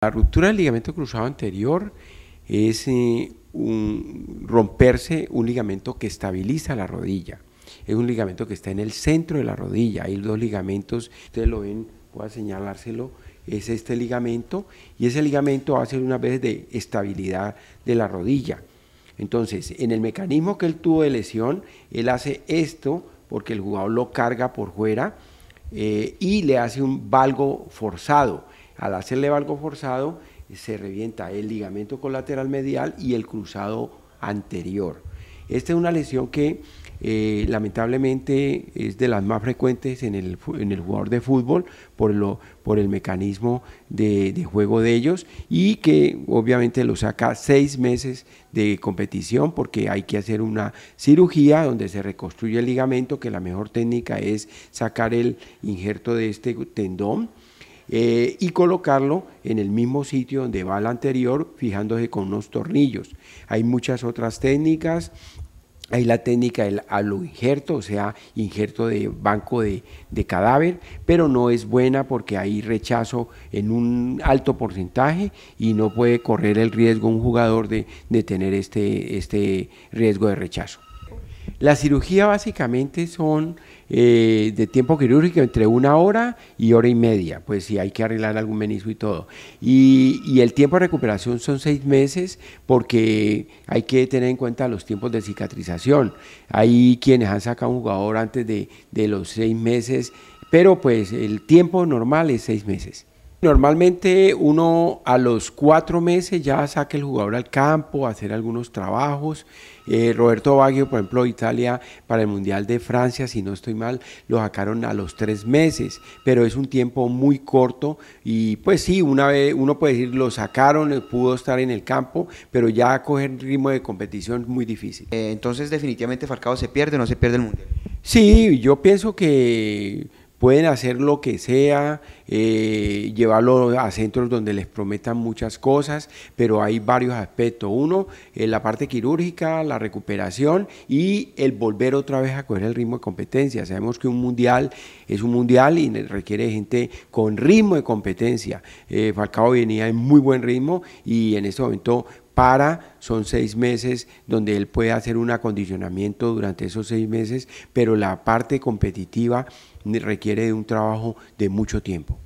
La ruptura del ligamento cruzado anterior es eh, romperse un ligamento que estabiliza la rodilla. Es un ligamento que está en el centro de la rodilla. Hay dos ligamentos, ustedes lo ven, voy a señalárselo, es este ligamento y ese ligamento va a ser una vez de estabilidad de la rodilla. Entonces, en el mecanismo que él tuvo de lesión, él hace esto porque el jugador lo carga por fuera eh, y le hace un valgo forzado al hacerle valgo forzado, se revienta el ligamento colateral medial y el cruzado anterior. Esta es una lesión que eh, lamentablemente es de las más frecuentes en el, jugador de fútbol por, lo, por el mecanismo de, de, juego de ellos y que obviamente lo saca seis meses de competición porque hay que hacer una cirugía donde se reconstruye el ligamento, que la mejor técnica es sacar el injerto de este tendón eh, y colocarlo en el mismo sitio donde va el anterior, fijándose con unos tornillos. Hay muchas otras técnicas. Hay la técnica del injerto, o sea, injerto de banco de, cadáver, pero no es buena porque hay rechazo en un alto porcentaje y no puede correr el riesgo un jugador de, de tener este, este riesgo de rechazo. La cirugía básicamente son eh, de tiempo quirúrgico entre una hora y hora y media, pues si hay que arreglar algún menisco y todo. Y, el tiempo de recuperación son seis meses porque hay que tener en cuenta los tiempos de cicatrización. Hay quienes han sacado un jugador antes de, de los seis meses, pero pues el tiempo normal es seis meses. Normalmente uno a los cuatro meses ya saca el jugador al campo, a hacer algunos trabajos. Eh, Roberto Baggio, por ejemplo, Italia para el Mundial de Francia, si no estoy mal, lo sacaron a los tres meses, pero es un tiempo muy corto y pues sí, una vez uno puede decir lo sacaron, eh, pudo estar en el campo, pero ya coger ritmo de competición es muy difícil. Eh, entonces definitivamente Falcao se pierde no se pierde el Mundial. Sí, yo pienso que pueden hacer lo que sea. Eh, llevarlo a centros donde les prometan muchas cosas, pero hay varios aspectos. Uno, eh, la parte quirúrgica, la recuperación y el volver otra vez a coger el ritmo de competencia. Sabemos que un mundial es un mundial y requiere gente con ritmo de competencia. Eh, Falcao venía en muy buen ritmo y en este momento para, son seis meses donde él puede hacer un acondicionamiento durante esos seis meses, pero la parte competitiva requiere de un trabajo de mucho tiempo.